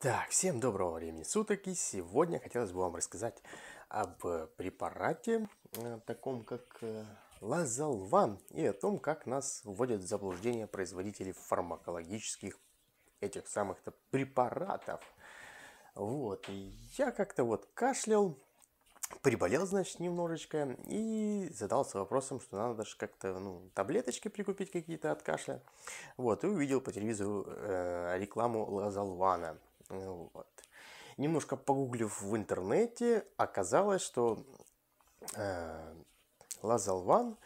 Так, всем доброго времени суток, и сегодня хотелось бы вам рассказать об э, препарате, э, таком как э, лазалван, и о том, как нас вводят в заблуждение производители фармакологических этих самых-то препаратов. Вот, и я как-то вот кашлял, приболел, значит, немножечко, и задался вопросом, что надо же как-то, ну, таблеточки прикупить какие-то от кашля. Вот, и увидел по телевизору э, рекламу Лазалвана. Вот. Немножко погуглив в интернете, оказалось, что э, Лазалван,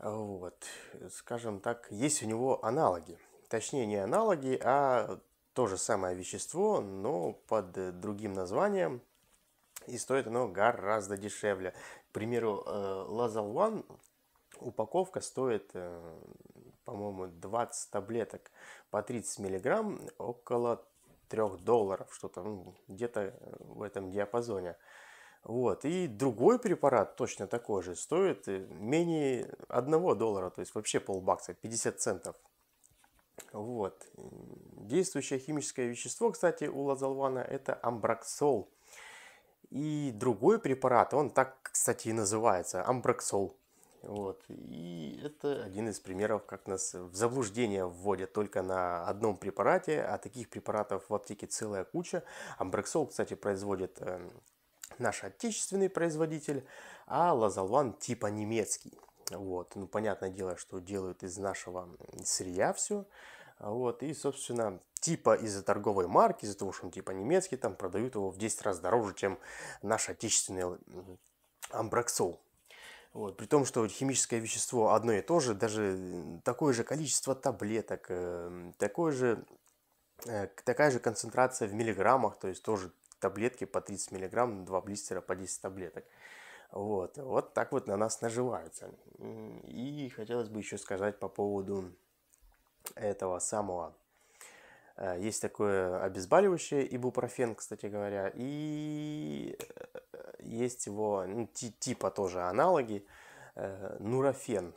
вот, скажем так, есть у него аналоги. Точнее, не аналоги, а то же самое вещество, но под другим названием. И стоит оно гораздо дешевле. К примеру, э, Лазалван упаковка стоит, э, по-моему, 20 таблеток по 30 миллиграмм, около 3 долларов, что-то ну, где-то э, в этом диапазоне. Вот. И другой препарат, точно такой же, стоит э, менее 1 доллара, то есть вообще полбакса, 50 центов. Вот. Действующее химическое вещество, кстати, у лазалвана это амбраксол. И другой препарат, он так, кстати, и называется, амбраксол. Вот. И это один из примеров, как нас в заблуждение вводят только на одном препарате, а таких препаратов в аптеке целая куча. Амбрексол, кстати, производит эм, наш отечественный производитель, а лазалван типа немецкий. Вот. Ну, понятное дело, что делают из нашего сырья все. Вот. И, собственно, типа из-за торговой марки, из-за того, что он типа немецкий, там продают его в 10 раз дороже, чем наш отечественный амбраксол. Вот, при том, что химическое вещество одно и то же, даже такое же количество таблеток, эм, такое же, э, такая же концентрация в миллиграммах, то есть тоже таблетки по 30 миллиграмм, 2 блистера по 10 таблеток. Вот, вот так вот на нас наживаются. И хотелось бы еще сказать по поводу этого самого. Э, есть такое обезболивающее, ибупрофен, кстати говоря, и есть его ну, типа тоже аналоги, э, нурофен.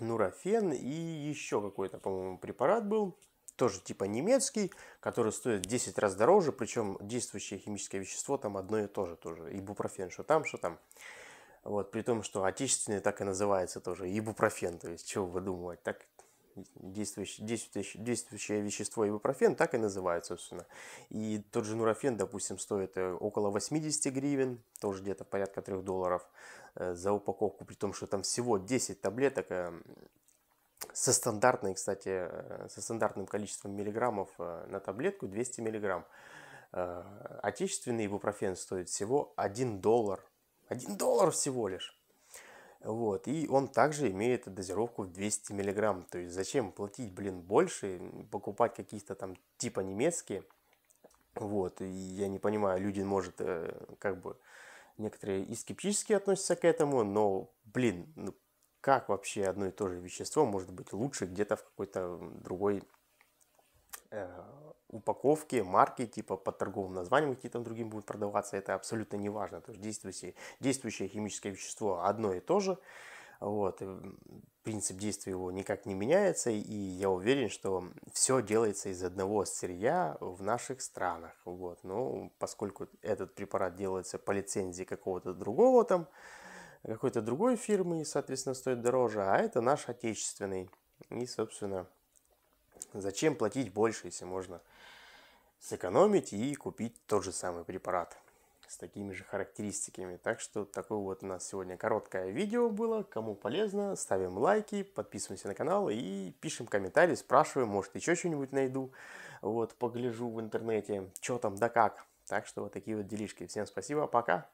Нурофен и еще какой-то, по-моему, препарат был, тоже типа немецкий, который стоит 10 раз дороже, причем действующее химическое вещество там одно и то же тоже, ибупрофен, что там, что там. Вот, при том, что отечественный так и называется тоже, ибупрофен, то есть, чего выдумывать, так, действующее, действующее, действующее вещество ибупрофен так и называют, собственно. И тот же нурофен, допустим, стоит э, около 80 гривен, тоже где-то порядка 3 долларов э, за упаковку, при том, что там всего 10 таблеток э, со стандартной, кстати, со стандартным количеством миллиграммов на таблетку 200 миллиграмм. Отечественный ибупрофен стоит всего 1 доллар. 1 доллар всего лишь. Вот, и он также имеет дозировку в 200 мг. То есть зачем платить, блин, больше, покупать какие-то там типа немецкие. Вот, и я не понимаю, люди, может, э, как бы, некоторые и скептически относятся к этому, но, блин, ну как вообще одно и то же вещество может быть лучше где-то в какой-то другой э, упаковки, марки, типа под торговым названием какие-то другим будут продаваться, это абсолютно не важно. То есть действующее, действующее химическое вещество одно и то же. Вот. Э, принцип действия его никак не меняется, и я уверен, что все делается из одного сырья в наших странах. Вот. Но ну, поскольку этот препарат делается по лицензии какого-то другого там, какой-то другой фирмы, соответственно, стоит дороже, а это наш отечественный. И, собственно, Зачем платить больше, если можно сэкономить и купить тот же самый препарат с такими же характеристиками. Так что такое вот у нас сегодня короткое видео было. Кому полезно, ставим лайки, подписываемся на канал и пишем комментарии, спрашиваем, может еще что-нибудь найду. Вот, погляжу в интернете, что там да как. Так что вот такие вот делишки. Всем спасибо, пока!